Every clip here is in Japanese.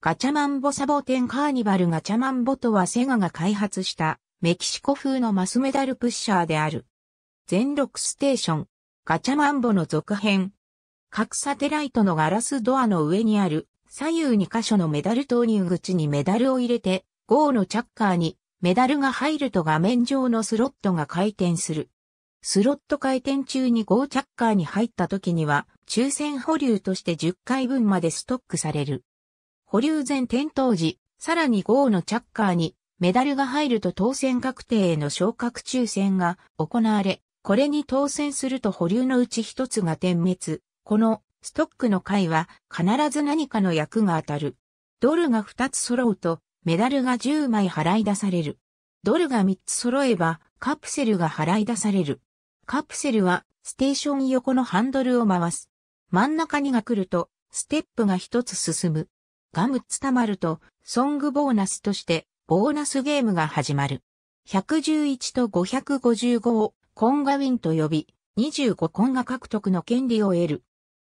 ガチャマンボサボテンカーニバルガチャマンボとはセガが開発したメキシコ風のマスメダルプッシャーである。全6ステーション、ガチャマンボの続編。各サテライトのガラスドアの上にある左右2箇所のメダル投入口にメダルを入れて、GO のチャッカーにメダルが入ると画面上のスロットが回転する。スロット回転中に GO チャッカーに入った時には、抽選保留として10回分までストックされる。保留前転倒時、さらに号のチャッカーにメダルが入ると当選確定への昇格抽選が行われ、これに当選すると保留のうち一つが点滅。このストックの回は必ず何かの役が当たる。ドルが2つ揃うとメダルが10枚払い出される。ドルが3つ揃えばカプセルが払い出される。カプセルはステーション横のハンドルを回す。真ん中にが来るとステップが1つ進む。ムッツ溜まると、ソングボーナスとして、ボーナスゲームが始まる。111と555を、コンガウィンと呼び、25コンガ獲得の権利を得る。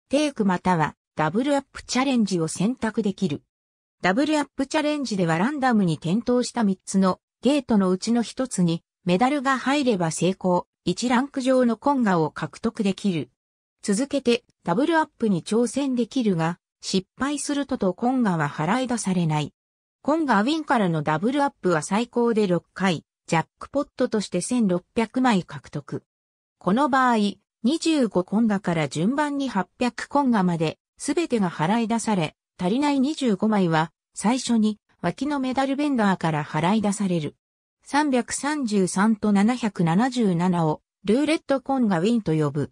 テイクまたは、ダブルアップチャレンジを選択できる。ダブルアップチャレンジではランダムに点灯した3つのゲートのうちの1つにメダルが入れば成功、1ランク上のコンガを獲得できる。続けてダブルアップに挑戦できるが、失敗するととコンガは払い出されない。コンガウィンからのダブルアップは最高で6回、ジャックポットとして1600枚獲得。この場合、25コンガから順番に800コンガまで、すべてが払い出され、足りない25枚は、最初に脇のメダルベンダーから払い出される。333と777をルーレットコンガウィンと呼ぶ。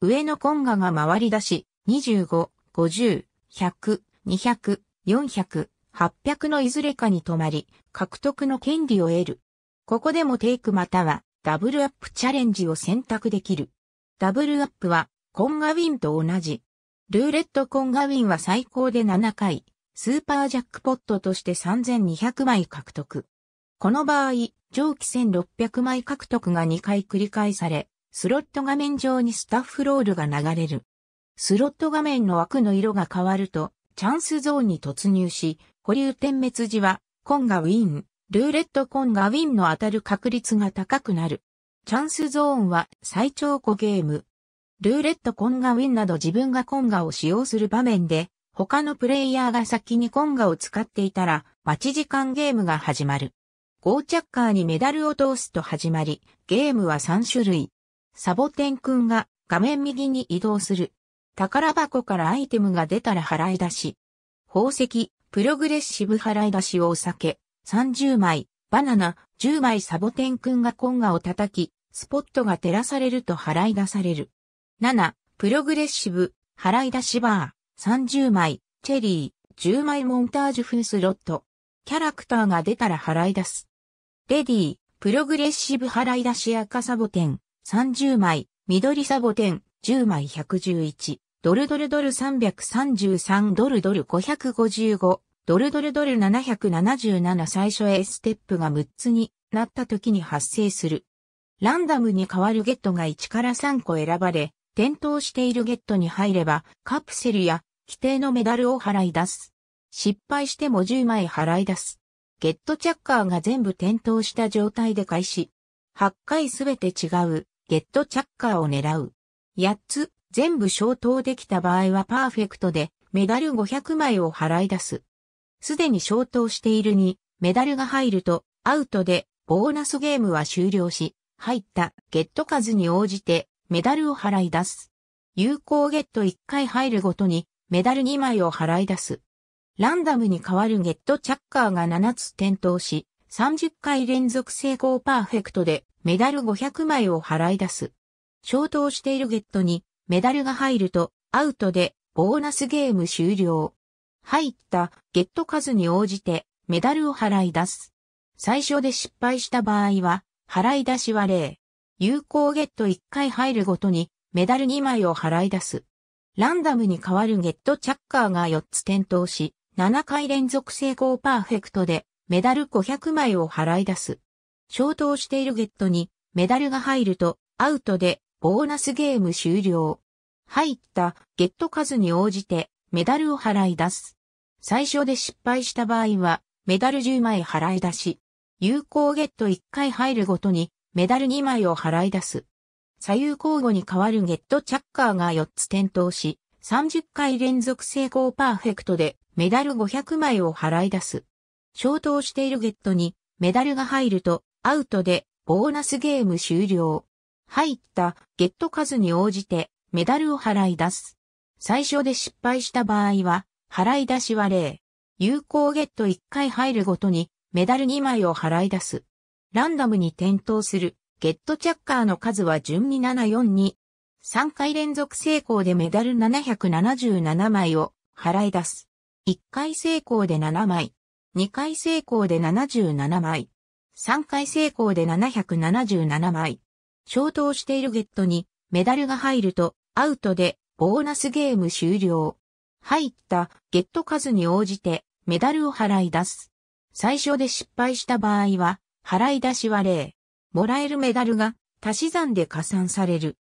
上のコンガが回り出し、25、50、100、200、400、800のいずれかに止まり、獲得の権利を得る。ここでもテイクまたはダブルアップチャレンジを選択できる。ダブルアップはコンガウィンと同じ。ルーレットコンガウィンは最高で7回、スーパージャックポットとして3200枚獲得。この場合、上記1600枚獲得が2回繰り返され、スロット画面上にスタッフロールが流れる。スロット画面の枠の色が変わると、チャンスゾーンに突入し、保留点滅時は、コンがウィン、ルーレットコンがウィンの当たる確率が高くなる。チャンスゾーンは最長5ゲーム。ルーレットコンガウィンなど自分がコンガを使用する場面で、他のプレイヤーが先にコンガを使っていたら、待ち時間ゲームが始まる。ゴーチャッカーにメダルを通すと始まり、ゲームは3種類。サボテンくんが画面右に移動する。宝箱からアイテムが出たら払い出し。宝石、プログレッシブ払い出しをお酒、30枚、バナナ、10枚サボテンくんがコンガを叩き、スポットが照らされると払い出される。7、プログレッシブ、払い出しバー、30枚、チェリー、10枚モンタージュンスロット。キャラクターが出たら払い出す。レディー、プログレッシブ払い出し赤サボテン、30枚、緑サボテン、10枚111。ドルドルドル333ドルドル555ドルドルドル777最初へ。ステップが6つになった時に発生する。ランダムに変わるゲットが1から3個選ばれ、点灯しているゲットに入ればカプセルや規定のメダルを払い出す。失敗しても10枚払い出す。ゲットチャッカーが全部点灯した状態で開始。8回すべて違うゲットチャッカーを狙う。8つ全部消灯できた場合はパーフェクトでメダル500枚を払い出す。すでに消灯しているに、メダルが入るとアウトでボーナスゲームは終了し、入ったゲット数に応じてメダルを払い出す。有効ゲット1回入るごとにメダル2枚を払い出す。ランダムに変わるゲットチャッカーが7つ点灯し、30回連続成功パーフェクトでメダル500枚を払い出す。消灯しているゲットにメダルが入ると、アウトで、ボーナスゲーム終了。入った、ゲット数に応じて、メダルを払い出す。最初で失敗した場合は、払い出しは0。有効ゲット1回入るごとに、メダル2枚を払い出す。ランダムに変わるゲットチャッカーが4つ点灯し、7回連続成功パーフェクトで、メダル500枚を払い出す。消灯しているゲットに、メダルが入ると、アウトで、ボーナスゲーム終了。入ったゲット数に応じてメダルを払い出す。最初で失敗した場合はメダル10枚払い出し、有効ゲット1回入るごとにメダル2枚を払い出す。左右交互に変わるゲットチャッカーが4つ点灯し、30回連続成功パーフェクトでメダル500枚を払い出す。消灯しているゲットにメダルが入るとアウトでボーナスゲーム終了。入ったゲット数に応じてメダルを払い出す。最初で失敗した場合は、払い出しは0。有効ゲット1回入るごとに、メダル2枚を払い出す。ランダムに点灯する、ゲットチャッカーの数は順に742。3回連続成功でメダル777枚を払い出す。1回成功で7枚。2回成功で77枚。3回成功で777枚。消灯しているゲットにメダルが入ると、アウトで、ボーナスゲーム終了。入った、ゲット数に応じて、メダルを払い出す。最初で失敗した場合は、払い出しは0。もらえるメダルが、足し算で加算される。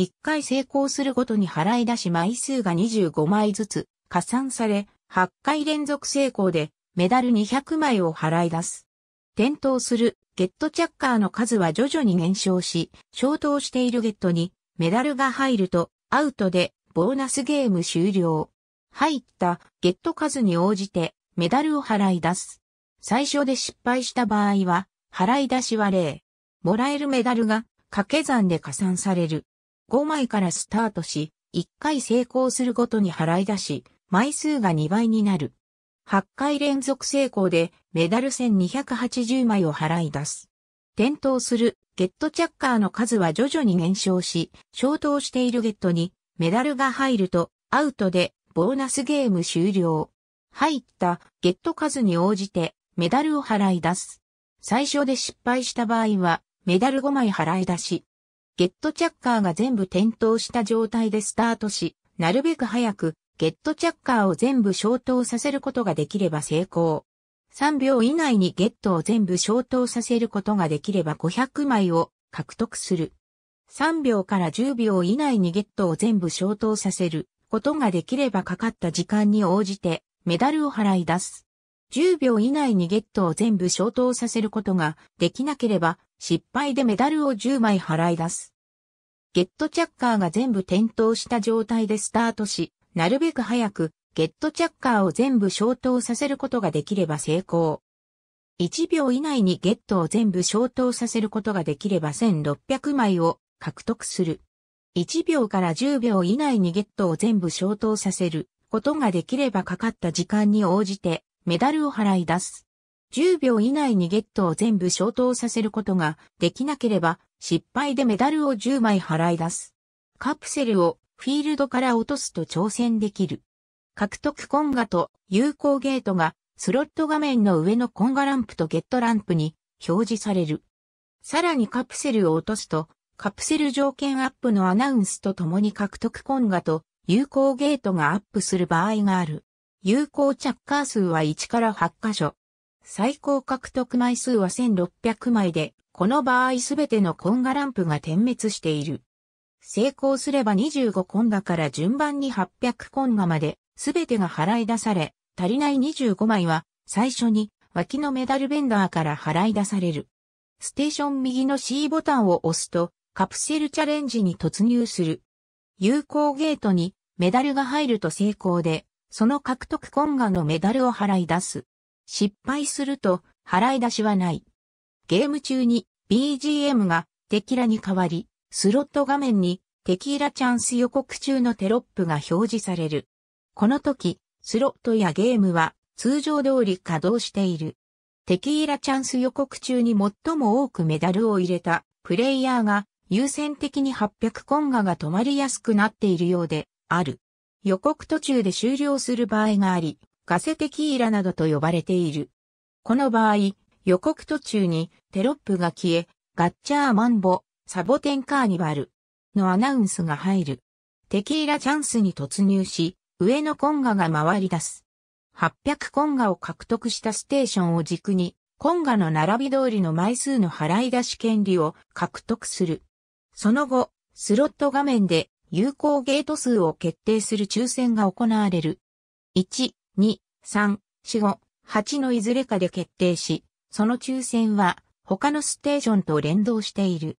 1回成功するごとに払い出し枚数が25枚ずつ、加算され、8回連続成功で、メダル200枚を払い出す。点灯する、ゲットチャッカーの数は徐々に減少し、消灯しているゲットに、メダルが入るとアウトでボーナスゲーム終了。入ったゲット数に応じてメダルを払い出す。最初で失敗した場合は払い出しは0。もらえるメダルが掛け算で加算される。5枚からスタートし、1回成功するごとに払い出し、枚数が2倍になる。8回連続成功でメダル1280枚を払い出す。点灯するゲットチャッカーの数は徐々に減少し、消灯しているゲットにメダルが入るとアウトでボーナスゲーム終了。入ったゲット数に応じてメダルを払い出す。最初で失敗した場合はメダル5枚払い出し。ゲットチャッカーが全部点灯した状態でスタートし、なるべく早くゲットチャッカーを全部消灯させることができれば成功。3秒以内にゲットを全部消灯させることができれば500枚を獲得する。3秒から10秒以内にゲットを全部消灯させることができればかかった時間に応じてメダルを払い出す。10秒以内にゲットを全部消灯させることができなければ失敗でメダルを10枚払い出す。ゲットチャッカーが全部点灯した状態でスタートし、なるべく早くゲットチャッカーを全部消灯させることができれば成功。1秒以内にゲットを全部消灯させることができれば1600枚を獲得する。1秒から10秒以内にゲットを全部消灯させることができればかかった時間に応じてメダルを払い出す。10秒以内にゲットを全部消灯させることができなければ失敗でメダルを10枚払い出す。カプセルをフィールドから落とすと挑戦できる。獲得コンガと有効ゲートがスロット画面の上のコンガランプとゲットランプに表示される。さらにカプセルを落とすと、カプセル条件アップのアナウンスとともに獲得コンガと有効ゲートがアップする場合がある。有効着ー数は1から8箇所。最高獲得枚数は1600枚で、この場合すべてのコンガランプが点滅している。成功すれば25コンガから順番に800コンガまですべてが払い出され、足りない25枚は最初に脇のメダルベンダーから払い出される。ステーション右の C ボタンを押すとカプセルチャレンジに突入する。有効ゲートにメダルが入ると成功で、その獲得ンガのメダルを払い出す。失敗すると払い出しはない。ゲーム中に BGM がテキラに変わり、スロット画面にテキーラチャンス予告中のテロップが表示される。この時、スロットやゲームは通常通り稼働している。テキーラチャンス予告中に最も多くメダルを入れたプレイヤーが優先的に800コンガが止まりやすくなっているようである。予告途中で終了する場合があり、ガセテキーラなどと呼ばれている。この場合、予告途中にテロップが消え、ガッチャーマンボ、サボテンカーニバルのアナウンスが入る。テキーラチャンスに突入し、上のコンガが回り出す。800コンガを獲得したステーションを軸に、コンガの並び通りの枚数の払い出し権利を獲得する。その後、スロット画面で有効ゲート数を決定する抽選が行われる。1、2、3、4、5、8のいずれかで決定し、その抽選は他のステーションと連動している。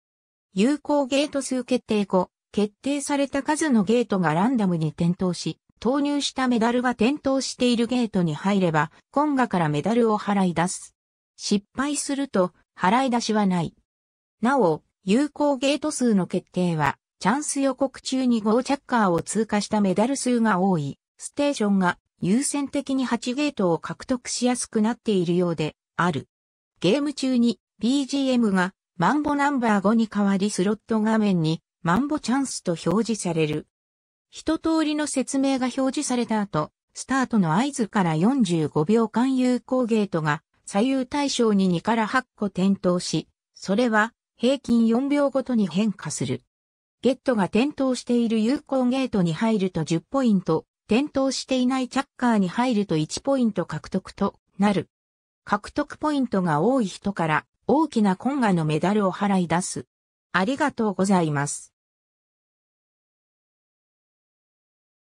有効ゲート数決定後、決定された数のゲートがランダムに点灯し、投入したメダルが点灯しているゲートに入れば、コンガからメダルを払い出す。失敗すると、払い出しはない。なお、有効ゲート数の決定は、チャンス予告中にゴーチャッカーを通過したメダル数が多い、ステーションが優先的に8ゲートを獲得しやすくなっているようで、ある。ゲーム中に BGM がマンボナンバー5に変わりスロット画面にマンボチャンスと表示される。一通りの説明が表示された後、スタートの合図から45秒間有効ゲートが左右対称に2から8個点灯し、それは平均4秒ごとに変化する。ゲットが点灯している有効ゲートに入ると10ポイント、点灯していないチャッカーに入ると1ポイント獲得となる。獲得ポイントが多い人から大きなコンガのメダルを払い出す。ありがとうございます。